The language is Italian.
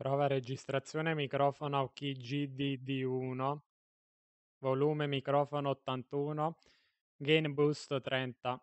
Prova registrazione microfono QGDD1, volume microfono 81, gain boost 30.